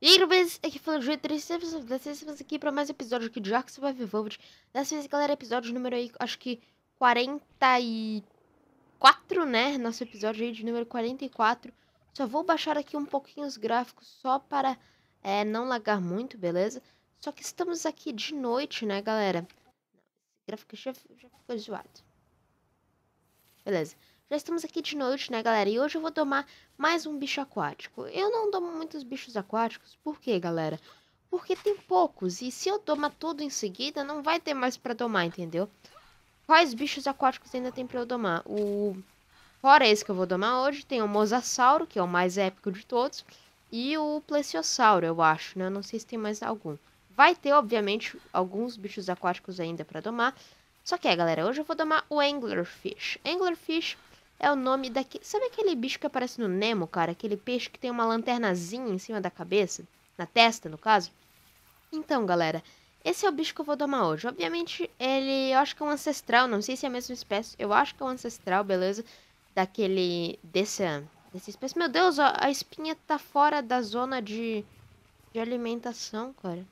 E aí, grupos, aqui falando de 300 estamos aqui para mais um episódio aqui de Ark Survival Evolved. Dessa vez, galera, episódio número aí, acho que 44, né? Nosso episódio aí de número 44. Só vou baixar aqui um pouquinho os gráficos só para é, não lagar muito, beleza? Só que estamos aqui de noite, né, galera? já, já ficou zoado. Beleza. Já estamos aqui de noite, né, galera? E hoje eu vou tomar mais um bicho aquático. Eu não tomo muitos bichos aquáticos. Por quê, galera? Porque tem poucos. E se eu tomar tudo em seguida, não vai ter mais pra tomar, entendeu? Quais bichos aquáticos ainda tem pra eu tomar? O... Fora esse que eu vou tomar hoje, tem o Mosasauro, que é o mais épico de todos. E o plesiosauro, eu acho, né? Não sei se tem mais algum. Vai ter, obviamente, alguns bichos aquáticos ainda para domar. Só que é, galera, hoje eu vou domar o Anglerfish. Anglerfish é o nome daquele... Sabe aquele bicho que aparece no Nemo, cara? Aquele peixe que tem uma lanternazinha em cima da cabeça? Na testa, no caso? Então, galera, esse é o bicho que eu vou domar hoje. Obviamente, ele... Eu acho que é um ancestral, não sei se é a mesma espécie. Eu acho que é um ancestral, beleza? Daquele... Desse... Dessa espécie. Meu Deus, ó, a espinha tá fora da zona de... De alimentação, cara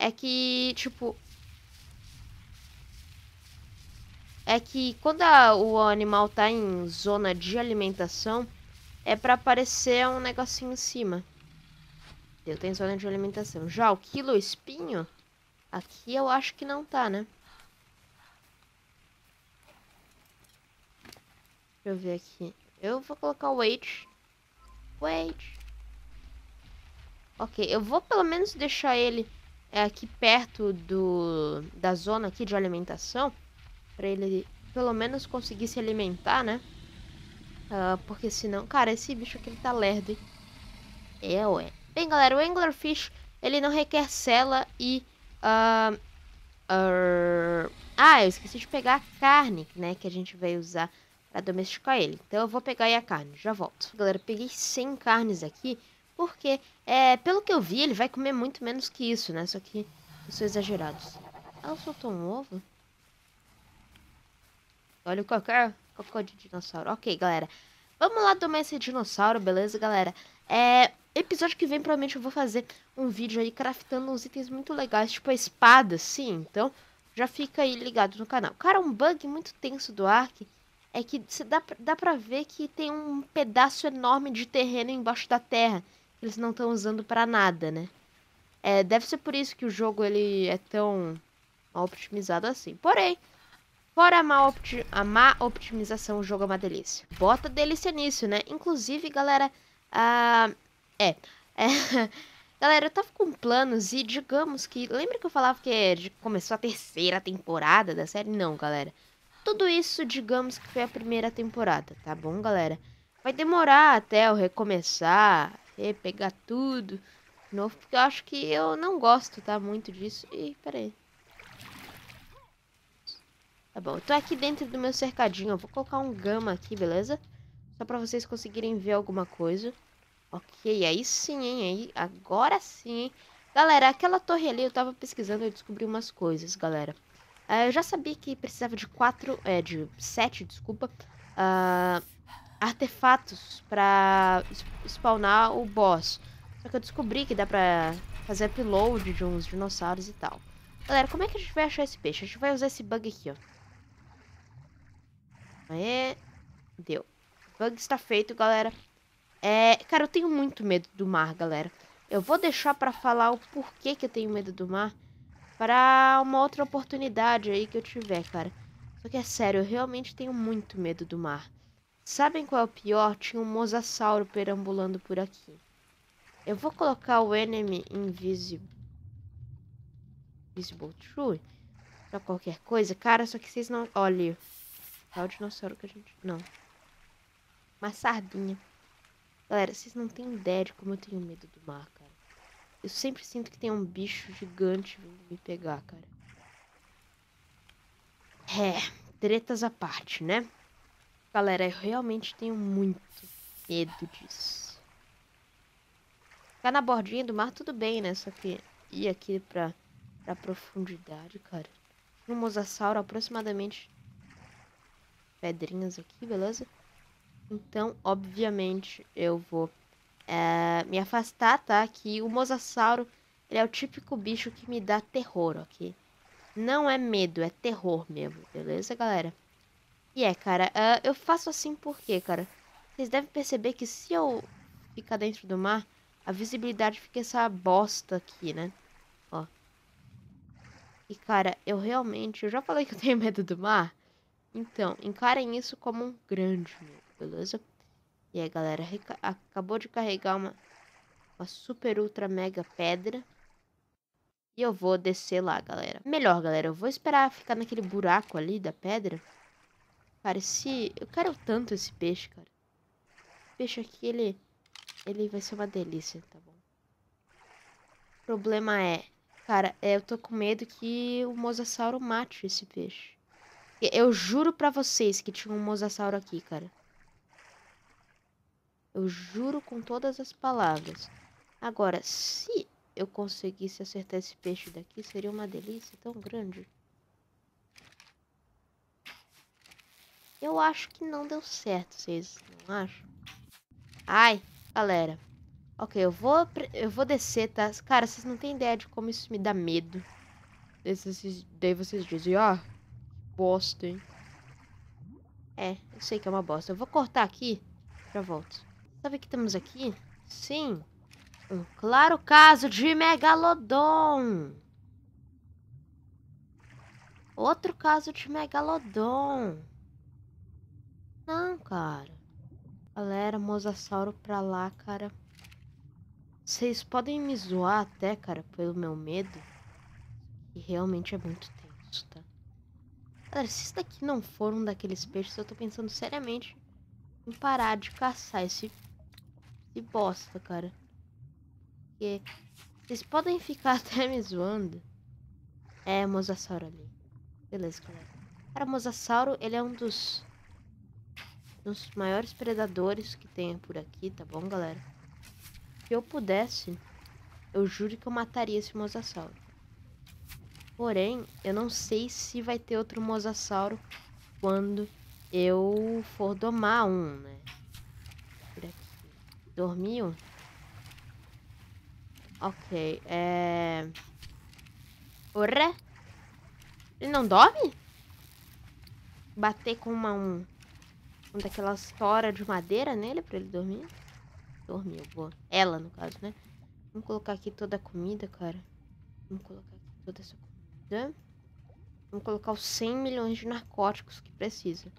é que, tipo. É que quando a, o animal tá em zona de alimentação, é para aparecer um negocinho em cima. Eu tenho zona de alimentação. Já o quilo espinho, aqui eu acho que não tá, né? Deixa eu ver aqui. Eu vou colocar o weight. Weight. Ok, eu vou pelo menos deixar ele é, aqui perto do, da zona aqui de alimentação, para ele pelo menos conseguir se alimentar, né? Uh, porque senão, cara, esse bicho aqui ele tá lerdo, hein? É, ué. Bem, galera, o Anglerfish, ele não requer cela e... Uh, uh... Ah, eu esqueci de pegar a carne, né? Que a gente vai usar para domesticar ele. Então eu vou pegar aí a carne, já volto. Galera, peguei 100 carnes aqui porque, é, pelo que eu vi, ele vai comer muito menos que isso, né? Só que são exagerados. Ela soltou um ovo? Olha qualquer cocô de dinossauro. Ok, galera. Vamos lá tomar esse dinossauro, beleza, galera? É, episódio que vem, provavelmente eu vou fazer um vídeo aí craftando uns itens muito legais, tipo a espada, sim. Então, já fica aí ligado no canal. Cara, um bug muito tenso do Ark é que dá, dá pra ver que tem um pedaço enorme de terreno embaixo da terra eles não estão usando para nada, né? É, deve ser por isso que o jogo ele é tão mal otimizado assim. Porém, fora a má, a má optimização, o jogo é uma delícia. Bota delícia nisso, né? Inclusive, galera, ah, é, é Galera, eu tava com planos e digamos que. Lembra que eu falava que é, começou a terceira temporada da série? Não, galera. Tudo isso, digamos que foi a primeira temporada, tá bom, galera? Vai demorar até eu recomeçar bater, pegar tudo de novo, porque eu acho que eu não gosto, tá? Muito disso. E peraí. Tá bom, eu tô aqui dentro do meu cercadinho. Eu vou colocar um gama aqui, beleza? Só pra vocês conseguirem ver alguma coisa. Ok, aí sim, hein? Aí, agora sim, hein? Galera, aquela torre ali, eu tava pesquisando e descobri umas coisas, galera. Uh, eu já sabia que precisava de quatro... É, de sete, desculpa. Uh, artefatos para spawnar o boss. Só que eu descobri que dá pra fazer upload de uns dinossauros e tal. Galera, como é que a gente vai achar esse peixe? A gente vai usar esse bug aqui, ó. Aê. Deu. O bug está feito, galera. É, cara, eu tenho muito medo do mar, galera. Eu vou deixar pra falar o porquê que eu tenho medo do mar. Pra uma outra oportunidade aí que eu tiver, cara. Só que é sério, eu realmente tenho muito medo do mar. Sabem qual é o pior? Tinha um mosasauro perambulando por aqui. Eu vou colocar o enemy invisible. Invisible true. Pra qualquer coisa. Cara, só que vocês não... Olha. É o dinossauro que a gente... Não. Uma sardinha. Galera, vocês não têm ideia de como eu tenho medo do mar, cara. Eu sempre sinto que tem um bicho gigante vindo me pegar, cara. É, tretas à parte, né? Galera, eu realmente tenho muito medo disso. Ficar tá na bordinha do mar tudo bem, né? Só que ir aqui pra, pra profundidade, cara. Um mosasauro aproximadamente pedrinhas aqui, beleza? Então, obviamente, eu vou é, me afastar, tá? Que o mosasauro, ele é o típico bicho que me dá terror, ok? Não é medo, é terror mesmo, beleza, galera? E é, cara, uh, eu faço assim porque, cara, vocês devem perceber que se eu ficar dentro do mar, a visibilidade fica essa bosta aqui, né? Ó. E, cara, eu realmente... Eu já falei que eu tenho medo do mar. Então, encarem isso como um grande medo, beleza? E aí, galera, acabou de carregar uma, uma super ultra mega pedra. E eu vou descer lá, galera. Melhor, galera, eu vou esperar ficar naquele buraco ali da pedra. Cara, esse... Eu quero tanto esse peixe, cara. peixe aqui, ele... Ele vai ser uma delícia, tá bom? O problema é... Cara, é, eu tô com medo que o mosasauro mate esse peixe. Eu juro pra vocês que tinha um mosasauro aqui, cara. Eu juro com todas as palavras. Agora, se eu conseguisse acertar esse peixe daqui, seria uma delícia tão grande. Eu acho que não deu certo, vocês não acham? Ai, galera. Ok, eu vou, eu vou descer, tá? Cara, vocês não têm ideia de como isso me dá medo. daí vocês dizem, ó, oh, bosta, hein? É, eu sei que é uma bosta. Eu vou cortar aqui, já volto. Sabe o que temos aqui? Sim, um claro caso de Megalodon. Outro caso de Megalodon. Não, cara. Galera, mosasauro pra lá, cara. Vocês podem me zoar até, cara, pelo meu medo. E realmente é muito tenso, tá? Galera, se isso daqui não for um daqueles peixes, eu tô pensando seriamente em parar de caçar esse, esse bosta, cara. Porque vocês podem ficar até me zoando. É, mosasauro ali. Beleza, galera. Cara, mosasauro, ele é um dos dos maiores predadores que tem por aqui, tá bom, galera? Se eu pudesse, eu juro que eu mataria esse mosasauro. Porém, eu não sei se vai ter outro mosasauro quando eu for domar um, né? Por aqui. Dormiu? Ok, é... Oré? Ele não dorme? Bater com uma... Um uma daquelas toras de madeira nele pra ele dormir. Dormiu, boa. Ela, no caso, né? Vamos colocar aqui toda a comida, cara. Vamos colocar aqui toda essa comida. Vamos colocar os 100 milhões de narcóticos que precisa.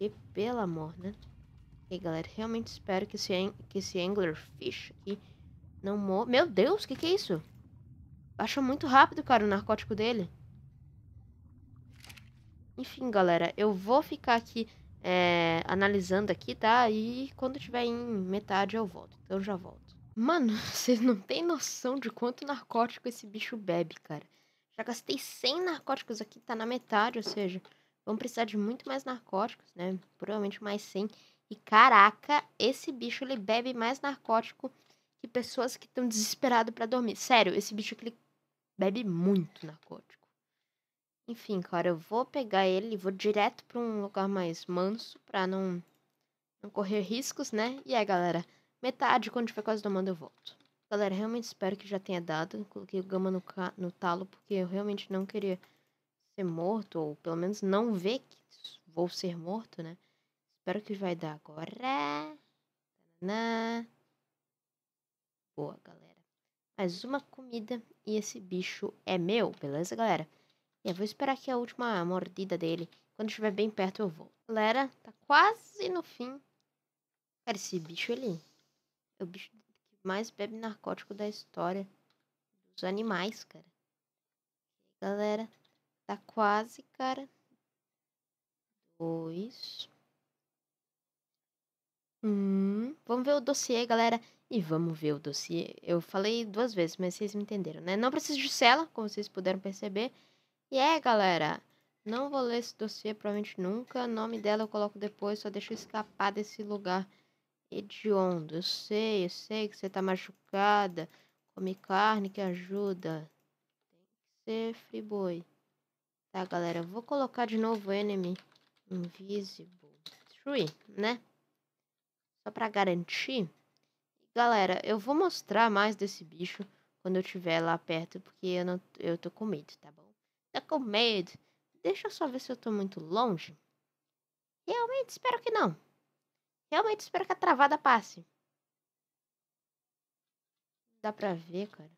E pelo amor, né? E galera, realmente espero que esse, que esse Anglerfish aqui não morra. Meu Deus, o que, que é isso? Baixa muito rápido, cara, o narcótico dele. Enfim, galera, eu vou ficar aqui é, analisando aqui, tá? E quando tiver em metade eu volto. Então já volto. Mano, vocês não tem noção de quanto narcótico esse bicho bebe, cara. Já gastei 100 narcóticos aqui, tá na metade, ou seja, vamos precisar de muito mais narcóticos, né? Provavelmente mais 100. E caraca, esse bicho ele bebe mais narcótico que pessoas que estão desesperadas para dormir. Sério, esse bicho que ele bebe muito narcótico. Enfim, cara, eu vou pegar ele, vou direto para um lugar mais manso para não, não correr riscos, né? E aí, galera, metade, quando tiver quase domando, eu volto. Galera, realmente espero que já tenha dado. Coloquei o Gama no, no talo porque eu realmente não queria ser morto, ou pelo menos não ver que vou ser morto, né? Espero que vai dar agora. Na... Boa, galera. Mais uma comida e esse bicho é meu, beleza, galera? Eu vou esperar aqui a última mordida dele. Quando estiver bem perto, eu vou. Galera, tá quase no fim. Cara, esse bicho, ele... É o bicho que mais bebe narcótico da história. Dos animais, cara. Galera, tá quase, cara. Dois... Hum, vamos ver o dossiê, galera. E vamos ver o dossiê. Eu falei duas vezes, mas vocês me entenderam, né? Não preciso de cela, como vocês puderam perceber. E é, galera, não vou ler esse dossiê, provavelmente nunca. O nome dela eu coloco depois, só deixa eu escapar desse lugar hediondo. Eu sei, eu sei que você tá machucada. Come carne que ajuda. Tem que ser friboi. Tá, galera, vou colocar de novo o enemy invisible tree, né? Só pra garantir. Galera, eu vou mostrar mais desse bicho quando eu tiver lá perto, porque eu, não, eu tô com medo, tá bom? com medo. Deixa eu só ver se eu tô muito longe. Realmente espero que não. Realmente espero que a travada passe. Dá pra ver, cara.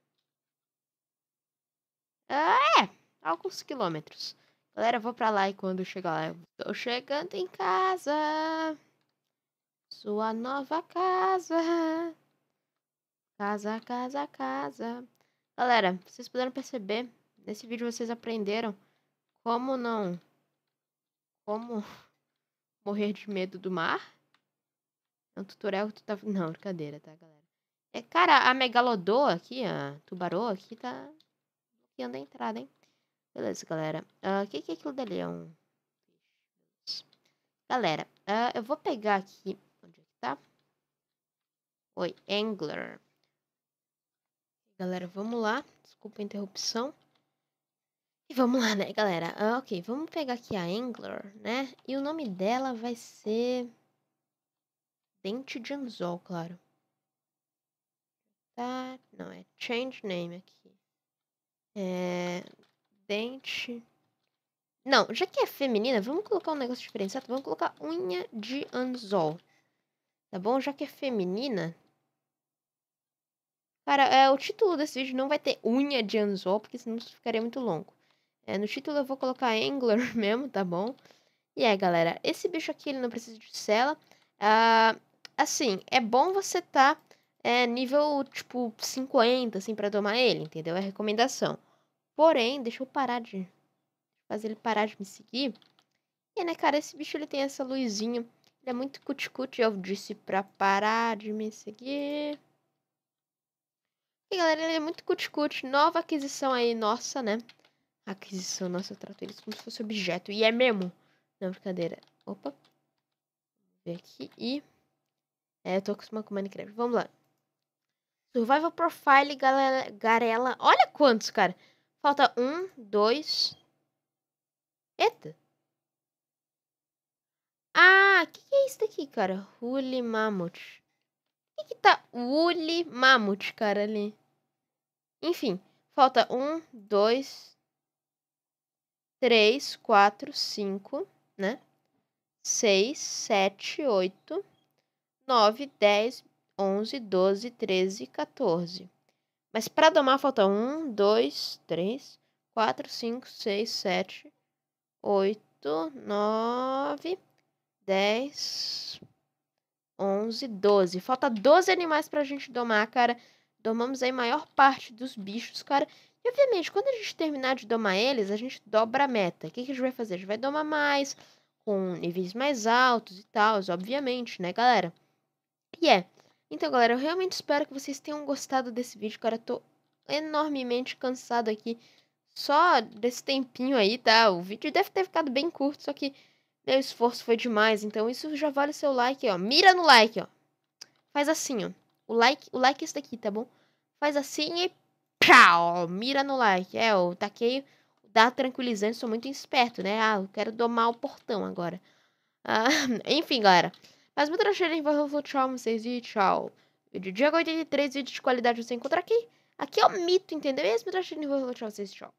Ah, é! Alguns quilômetros. Galera, eu vou pra lá e quando chegar lá... Eu... Tô chegando em casa! Sua nova casa! Casa, casa, casa... Galera, vocês puderam perceber Nesse vídeo vocês aprenderam como não. Como morrer de medo do mar. É um tutorial que tu tá. Não, brincadeira, tá, galera? É, cara, a megalodô aqui, a tubarão aqui, tá bloqueando a entrada, hein? Beleza, galera. Ah, o uh, que, que é aquilo dali? É um. Galera, uh, eu vou pegar aqui. Onde é que tá? Oi, Angler. Galera, vamos lá. Desculpa a interrupção. E vamos lá, né, galera? Ah, ok, vamos pegar aqui a Angler, né? E o nome dela vai ser... Dente de anzol, claro. Tá, não, é change name aqui. É... Dente... Não, já que é feminina, vamos colocar um negócio diferenciado. Vamos colocar unha de anzol. Tá bom? Já que é feminina... Cara, é, o título desse vídeo não vai ter unha de anzol, porque senão ficaria muito longo. É, no título eu vou colocar Angler mesmo, tá bom? E é galera, esse bicho aqui ele não precisa de cela. Ah, assim, é bom você tá é, nível, tipo, 50, assim, pra domar ele, entendeu? É recomendação. Porém, deixa eu parar de... Fazer ele parar de me seguir. E, né, cara, esse bicho ele tem essa luzinha. Ele é muito cuticute. Eu disse pra parar de me seguir. E, galera, ele é muito cuticute. Nova aquisição aí, nossa, né? Aquisição, nossa, eu trato eles como se fosse objeto. E é mesmo. Não, brincadeira. Opa. Vou ver aqui e... É, eu tô acostumado com Minecraft. Vamos lá. Survival Profile, galera, Garela. Olha quantos, cara. Falta um, dois... Eita. Ah, o que, que, é isso daqui, cara? Woolly Mammoth. O que, que tá Woolly Mammoth, cara, ali? Enfim, falta um, dois, 3, 4, 5, né? 6, 7, 8, 9, 10, 11, 12, 13, 14. Mas para domar falta 1, 2, 3, 4, 5, 6, 7, 8, 9, 10, 11, 12. Falta 12 animais para a gente domar, cara. Domamos aí a maior parte dos bichos, cara. E obviamente, quando a gente terminar de domar eles, a gente dobra a meta. O que, a gente vai fazer? A gente vai domar mais, com níveis mais altos e tal, obviamente, né, galera? E é. Então, galera, eu realmente espero que vocês tenham gostado desse vídeo, cara. Eu tô enormemente cansado aqui só desse tempinho aí, tá? O vídeo deve ter ficado bem curto, só que meu esforço foi demais. Então, isso já vale o seu like, ó. Mira no like, ó. Faz assim, ó. O like, o like é esse daqui, tá bom? Faz assim e Pau! Mira no like. É, eu taquei o dado tranquilizante, sou muito esperto, né? Ah, eu quero domar o portão agora. Ah, enfim, galera. Mas muito tranquilo, vou falar tchau vocês e tchau. Vídeo de 83, vídeo de qualidade você encontra aqui. Aqui é o mito, entendeu? E esse muito vou falar tchau vocês tchau.